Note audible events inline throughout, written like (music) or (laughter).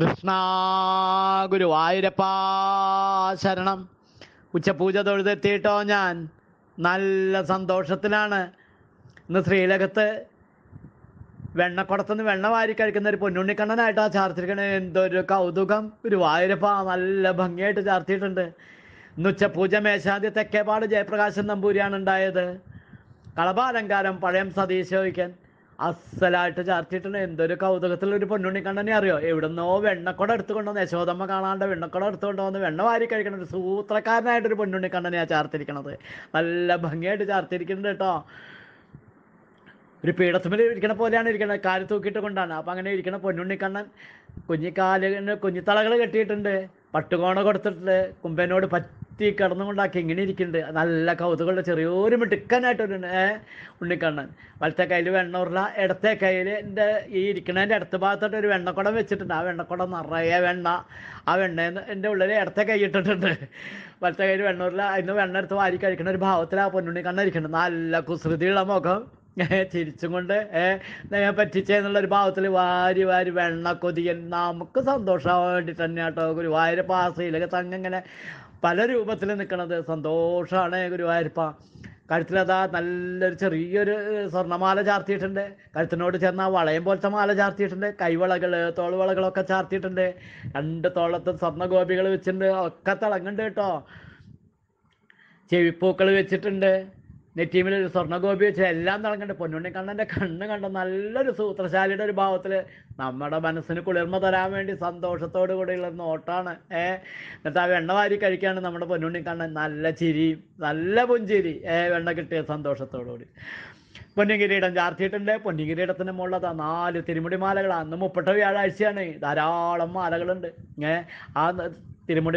കൃഷ്ണ ഗുരുവായൂരപ്പ ശരണം ഉച്ചപൂജ തൊഴുതെത്തിയിട്ടോ ഞാൻ നല്ല സന്തോഷത്തിലാണ് ഇന്ന് ശ്രീലകത്ത് വെണ്ണക്കുടത്തുനിന്ന് വെണ്ണ വാരി കഴിക്കുന്ന ഒരു പൊന്നുണ്ണിക്കണ്ണനായിട്ടാ ചാർത്തിരിക്കണേ എന്തൊരു കൗതുകം ഗുരുവായൂരപ്പ നല്ല ഭംഗിയായിട്ട് ചാർത്തിയിട്ടുണ്ട് ഇന്ന് ഉച്ചപൂജ മേശാന്തി തെക്കേപാട് ജയപ്രകാശൻ നമ്പൂരിയാണ് ഉണ്ടായത് കളഭാലങ്കാരം പഴയം സതീശോയ്ക്കൻ അസലായിട്ട് ചാർത്തിയിട്ടുണ്ട് എന്തൊരു കൗതുകത്തിലുള്ള ഒരു പൊന്നുണ്ണിക്കണ്ണനെ അറിയോ എവിടുന്നോ വെണ്ണക്കുട എടുത്തുകൊണ്ടുവന്ന് യശോദമ്മ കാണാണ്ട് വെണ്ണക്കുട എടുത്തുകൊണ്ടുവന്ന് വെണ്ണ വാരി കഴിക്കണ ഒരു സൂത്രക്കാരനായിട്ടൊരു പൊന്നുണ്ണിക്കണ്ണനെയാണ് ചാർത്തിരിക്കണത് നല്ല ഭംഗിയായിട്ട് ചാർത്തിരിക്കുന്നുണ്ട് കേട്ടോ ഒരു പീഠത്തുമ്പിൽ ഇരിക്കണ പോലെയാണ് ഇരിക്കുന്നത് കാല് തൂക്കിയിട്ട് കൊണ്ടാണ് അപ്പം അങ്ങനെ ഇരിക്കണ പൊന്നുണ്ണിക്കണ്ണൻ കുഞ്ഞിക്കാലിന് കുഞ്ഞിത്തളകൾ കെട്ടിയിട്ടുണ്ട് പട്ടുകോണ കൊടുത്തിട്ടുണ്ട് കുമ്പനോട് പ കുത്തി കടന്നുകൊണ്ടാക്കി ഇങ്ങനെ ഇരിക്കുന്നുണ്ട് നല്ല കൗതുകമുള്ള ചെറിയൊരു മിടുക്കനായിട്ട് ഒരു ഉണ്ണിക്കണ്ണൻ വലത്തെ കയ്യിൽ വെണ്ണൂറില ഇടത്തെ കയ്യിൽ എൻ്റെ ഈ ഇരിക്കണേൻ്റെ അടുത്ത ഭാഗത്തോട്ട് ഒരു വെണ്ണക്കുടം വെച്ചിട്ടുണ്ട് ആ വെണ്ണക്കുടം നിറയെ വെണ്ണ ആ വെണ്ണ എൻ്റെ ഉള്ളിൽ ഇടത്തെ കൈ ഇട്ടിട്ടുണ്ട് വലത്തെ കയ്യിൽ വെണ്ണൂറില അതിന് വെണ്ണ എടുത്ത് വാരി കഴിക്കുന്ന ഒരു ഭാവത്തിൽ ആ പൊന്നുണ്ണിക്കണ്ണൻ ഇരിക്കുന്നുണ്ട് നല്ല കുസൃതിയുള്ള മുഖം (laughs) ചിരിച്ചും കൊണ്ട് ഞാൻ ഒരു ഭാവത്തിൽ വാരി വാരി വെണ്ണ കൊതിയൻ നമുക്ക് സന്തോഷമാവാൻ വേണ്ടി തന്നെ കേട്ടോ ഗുരുവായൂരപ്പ ആസയിലൊക്കെ തങ്ങിങ്ങനെ പല രൂപത്തിൽ നിൽക്കണത് സന്തോഷമാണ് ഗുരുവായൂരപ്പ അതാ നല്ലൊരു ചെറിയൊരു സ്വർണ്ണമാല ചാർത്തിയിട്ടുണ്ട് കഴുത്തിനോട് ചേർന്ന വളയം പോലത്തെ മാല ചാർത്തിയിട്ടുണ്ട് കൈവളകൾ തോൾവളകളൊക്കെ ചാർത്തിയിട്ടുണ്ട് രണ്ട് തോളത്ത് ഗോപികൾ വെച്ചിട്ടുണ്ട് ഒക്കെ തിളങ്ങുന്നുണ്ട് കേട്ടോ ചെവിപ്പൂക്കൾ വെച്ചിട്ടുണ്ട് നെറ്റീമിൽ ഒരു സ്വർണ്ണഗോപി വെച്ച് എല്ലാം പൊന്നുണ്ണി കണ്ണൻ്റെ കണ്ണ് കണ്ട നല്ലൊരു സൂത്രശാലിയുടെ ഒരു ഭാവത്തിൽ നമ്മുടെ മനസ്സിന് കുളിർമ തരാൻ വേണ്ടി സന്തോഷത്തോടു കൂടിയുള്ള നോട്ടാണ് ഏ എന്നിട്ട് ആ വെണ്ണ വാരി കഴിക്കുകയാണ് നമ്മുടെ കണ്ണൻ നല്ല ചിരിയും നല്ല പുഞ്ചിരി ഏ വെണ്ണ കിട്ടിയ സന്തോഷത്തോടുകൂടി പൊന്നിങ്കിരീടം ചാർത്തിയിട്ടുണ്ട് പൊന്നിങ്കിരീടത്തിന് മുകളിലത് നാല് തിരുമുടി മാലകൾ അന്ന് മുപ്പട്ട വ്യാഴാഴ്ചയാണ് ധാരാളം മാലകളുണ്ട് ഏ ആ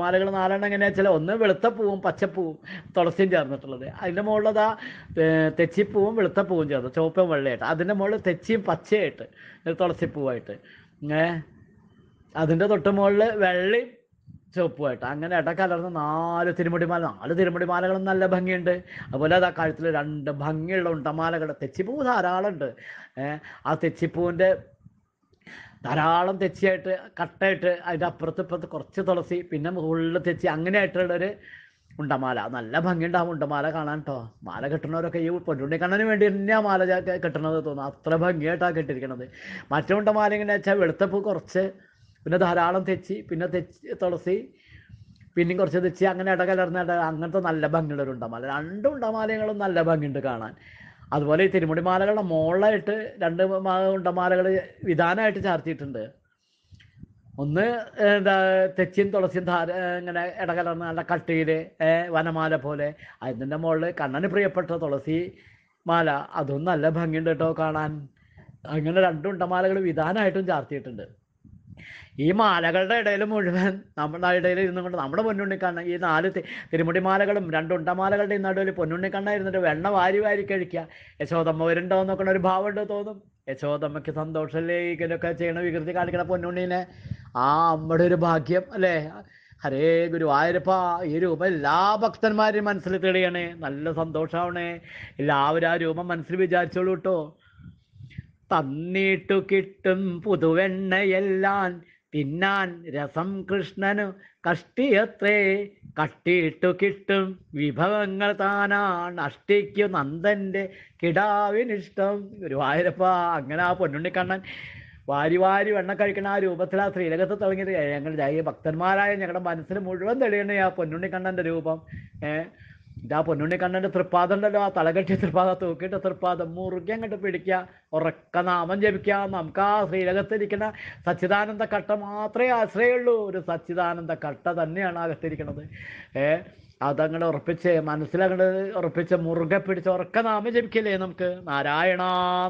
മാലകൾ നാലെണ്ണം എങ്ങനെയാ വെച്ചാൽ ഒന്ന് വെളുത്തപ്പൂവും പച്ചപ്പൂവും തുളസിയും ചേർന്നിട്ടുള്ളത് അതിൻ്റെ മുകളിലതാ തെച്ചിപ്പൂവും വെളുത്തപ്പൂവും ചേർന്ന് ചുവപ്പും വെള്ളയായിട്ട് അതിൻ്റെ മുകളിൽ തെച്ചിയും പച്ചയായിട്ട് തുളസിപ്പൂവായിട്ട് ഏ അതിൻ്റെ തൊട്ട് മുകളിൽ വെള്ളയും ചുവപ്പുമായിട്ട് അങ്ങനെ കലർന്ന് നാല് തിരുമുടിമാല നാല് തിരുമുടിമാലകളും നല്ല ഭംഗിയുണ്ട് അതുപോലെ അത് ആ കഴുത്തിൽ രണ്ട് ഭംഗിയുള്ള ഉണ്ടമാലകൾ തെച്ചിപ്പൂ ധാരാളം ഉണ്ട് ആ തെച്ചിപ്പൂവിൻ്റെ ധാരാളം തെച്ചിയായിട്ട് കട്ടയിട്ട് അതിൻ്റെ അപ്പുറത്ത് ഇപ്പുറത്ത് കുറച്ച് തുളസി പിന്നെ മുകളിൽ തെച്ചി അങ്ങനെയായിട്ടുള്ളൊരു ഉണ്ടമാല നല്ല ഭംഗിയുണ്ടാവും ഉണ്ടമാല കാണാൻ കേട്ടോ മാല കെട്ടണവരൊക്കെ ഈ പൊന്നുണ്ണിക്കണ്ണന് വേണ്ടി തന്നെയാണ് മാല കെട്ടണത് തോന്നുന്നു അത്ര ഭംഗിയായിട്ടാണ് കെട്ടിരിക്കണത് മറ്റേ ഉണ്ടമാല ഇങ്ങനെ വെച്ചാൽ വെളുത്തപ്പൂ കുറച്ച് പിന്നെ ധാരാളം തെച്ചി പിന്നെ തെച്ചി തുളസി പിന്നെയും കുറച്ച് തെച്ചി അങ്ങനെ ഇടകലർന്ന അങ്ങനത്തെ നല്ല ഭംഗിയുള്ളൊരു ഉണ്ടമാല രണ്ട് ഉണ്ടമാലയങ്ങളും നല്ല ഭംഗിയുണ്ട് കാണാൻ അതുപോലെ ഈ തിരുമുടിമാലകളുടെ മാലകളുടെ മുകളിലായിട്ട് രണ്ട് ഉണ്ടമാലകൾ വിധാനമായിട്ട് ചാർത്തിയിട്ടുണ്ട് ഒന്ന് എന്താ തെച്ചിയും തുളസിയും ധാര ഇങ്ങനെ ഇടകലർന്ന നല്ല കട്ടിയിൽ വനമാല പോലെ അതിൻ്റെ മുകളിൽ കണ്ണന് പ്രിയപ്പെട്ട തുളസി മാല അതും നല്ല ഭംഗിയുണ്ട് കേട്ടോ കാണാൻ അങ്ങനെ രണ്ടുണ്ടമാലകൾ വിധാനമായിട്ടും ചാർത്തിയിട്ടുണ്ട് ഈ മാലകളുടെ ഇടയിൽ മുഴുവൻ നമ്മുടെ ഇടയിൽ ഇരുന്നുകൊണ്ട് നമ്മുടെ കണ്ണ ഈ നാല് തിരുമുടി രണ്ട് ഉണ്ടമാലകളുടെയും നടുവിൽ പൊന്നുണ്ണിക്കണ്ണ ഇരുന്നിട്ട് വെണ്ണ വാരി വാരി കഴിക്കുക യശോദമ്മ വരുന്നുണ്ടോ നോക്കണ ഒരു ഭാവമുണ്ട് തോന്നും യശോദമ്മയ്ക്ക് സന്തോഷമല്ലേ ഇങ്ങനെയൊക്കെ ചെയ്യണ വികൃതി കാണിക്കണ പൊന്നുണ്ണീനെ ആ അമ്മയുടെ ഒരു ഭാഗ്യം അല്ലേ ഹരേ ആയിരപ്പ ഈ രൂപം എല്ലാ ഭക്തന്മാരും മനസ്സിൽ തെളിയണേ നല്ല സന്തോഷമാവണേ എല്ലാവരും ആ രൂപം മനസ്സിൽ വിചാരിച്ചോളൂ കേട്ടോ തന്നിട്ടു കിട്ടും പുതുവെണ്ണയെല്ലാം തിന്നാൻ രസം കൃഷ്ണനു കഷ്ടിയത്രേ കട്ടിയിട്ടു കിട്ടും വിഭവങ്ങൾ താനാണ് അഷ്ടിക്കു നന്ദൻ്റെ കിടാവിനിഷ്ടം ഒരു ഗുരുവായൂരപ്പ അങ്ങനെ ആ പൊന്നുണ്ണിക്കണ്ണൻ വാരി വാരി വെണ്ണ കഴിക്കണ ആ രൂപത്തിൽ ആ ശ്രീലകത്ത് തുടങ്ങിയത് ഞങ്ങൾ ഭക്തന്മാരായ ഞങ്ങളുടെ മനസ്സിന് മുഴുവൻ തെളിയണേ ആ പൊന്നുണ്ണിക്കണ്ണൻ്റെ രൂപം ഏഹ് ഇതാ പൊന്നുണ്ണി കണ്ണൻ്റെ തൃപ്പാദം ഉണ്ടല്ലോ ആ തലകെട്ടി തൃപ്പാദ തൂക്കിയിട്ട തൃപ്പാദം മുറുകെ അങ്ങോട്ട് പിടിക്കുക ഉറക്ക നാമം ജപിക്കുക നമുക്ക് ആ ശ്രീരകത്തിരിക്കുന്ന സച്ചിദാനന്ദ കട്ട മാത്രമേ ആശ്രയമുള്ളൂ ഒരു സച്ചിദാനന്ദ കട്ട തന്നെയാണ് അകത്തിരിക്കുന്നത് ഏ അതങ്ങോട്ട് ഉറപ്പിച്ച് മനസ്സിലങ്ങോട്ട് ഉറപ്പിച്ച് മുറുകെ പിടിച്ച് ഉറക്ക നാമം ജപിക്കില്ലേ നമുക്ക് നാരായണ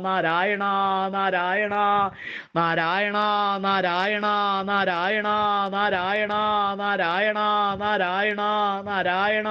നാരായണ നാരായണ നാരായണ നാരായണ നാരായണ നാരായണ നാരായണ നാരായണ നാരായണ